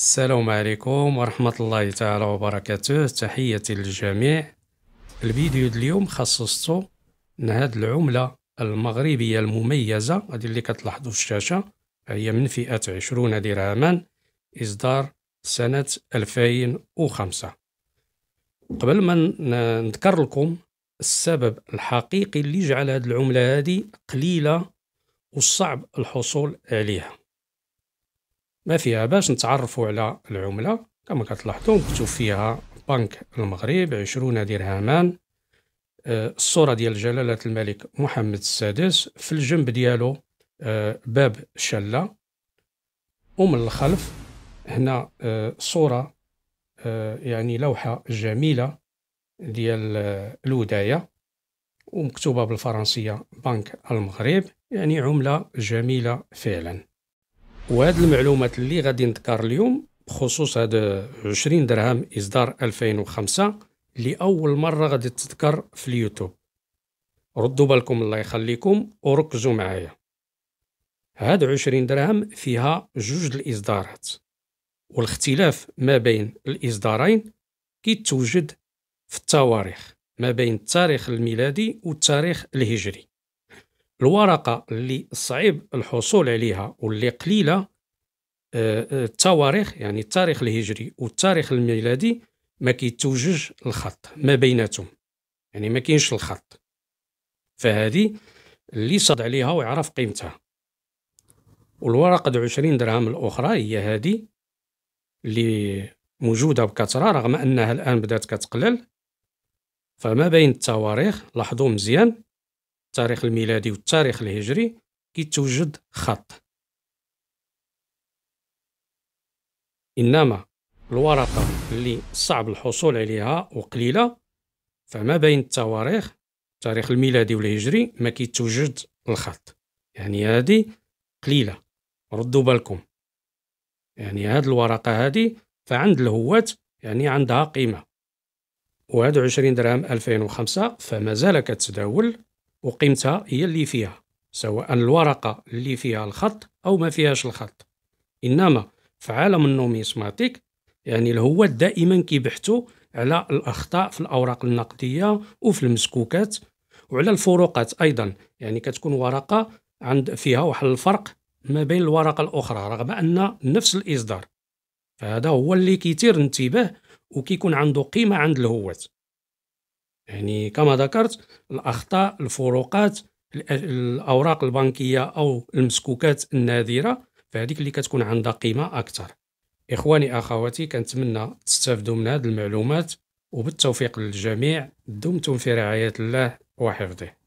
السلام عليكم ورحمة الله تعالى وبركاته تحياتي للجميع الفيديو اليوم خصصته لهاد العملة المغربية المميزة هذه اللي كتلاحظوا في الشاشة هي من فئة عشرون درهما إصدار سنة 2005 قبل ما نذكر لكم السبب الحقيقي اللي جعل هاد العملة هذه قليلة وصعب الحصول عليها ما فيها باش نتعرفوا على العملة كما كتلاحظوا مكتوب فيها بنك المغرب عشرون درهمان آه، الصورة ديال جلالة الملك محمد السادس في الجنب ديالو آه، باب شلة ومن الخلف هنا آه، صورة يعني لوحة جميلة ديال الوداية ومكتوبة بالفرنسية بنك المغرب يعني عملة جميلة فعلا وهذه المعلومات اللي غادي نذكر اليوم بخصوص هذا 20 درهم اصدار 2005 لاول مره غادي تذكر في اليوتيوب ردوا بالكم الله يخليكم وركزوا معايا هاد 20 درهم فيها جوج الاصدارات والاختلاف ما بين الاصدارين كيتوجد في التواريخ ما بين التاريخ الميلادي والتاريخ الهجري الورقة اللي صعيب الحصول عليها واللي قليلة آه، آه، التواريخ يعني التاريخ الهجري والتاريخ الميلادي ما كيتوجج الخط ما بيناتهم يعني ما كاينش الخط فهذه اللي صاد عليها ويعرف قيمتها والورقة د 20 درهم الأخرى هي هذه اللي موجودة بكثرة رغم أنها الآن بدأت كتقلل فما بين التواريخ لاحظوا مزيان التاريخ الميلادي والتاريخ الهجري كيتوجد خط انما الورقه اللي صعب الحصول عليها وقليله فما بين التواريخ التاريخ الميلادي والهجري ما كيتوجد الخط يعني هذه قليله ردوا بالكم يعني هاد الورقه هذه فعند الهواة يعني عندها قيمه وهاد 20 درهم 2005 فمازال كتداول وقيمتها هي اللي فيها سواء الورقة اللي فيها الخط أو ما فيهاش الخط إنما في عالم النوميسماتيك يعني الهواة دائما كيبحثوا على الأخطاء في الأوراق النقدية وفي المسكوكات وعلى الفروقات أيضا يعني كتكون ورقة عند فيها واحد الفرق ما بين الورقة الأخرى رغم أن نفس الإصدار فهذا هو اللي كيثير انتباه وكيكون عنده قيمة عند الهوات يعني كما ذكرت الأخطاء الفروقات الأوراق البنكية أو المسكوكات النادرة فهذيك اللي كتكون عندها قيمة أكثر إخواني أخواتي كنتمنى تستافدوا من هذه المعلومات وبالتوفيق للجميع دمتم في رعاية الله وحفظه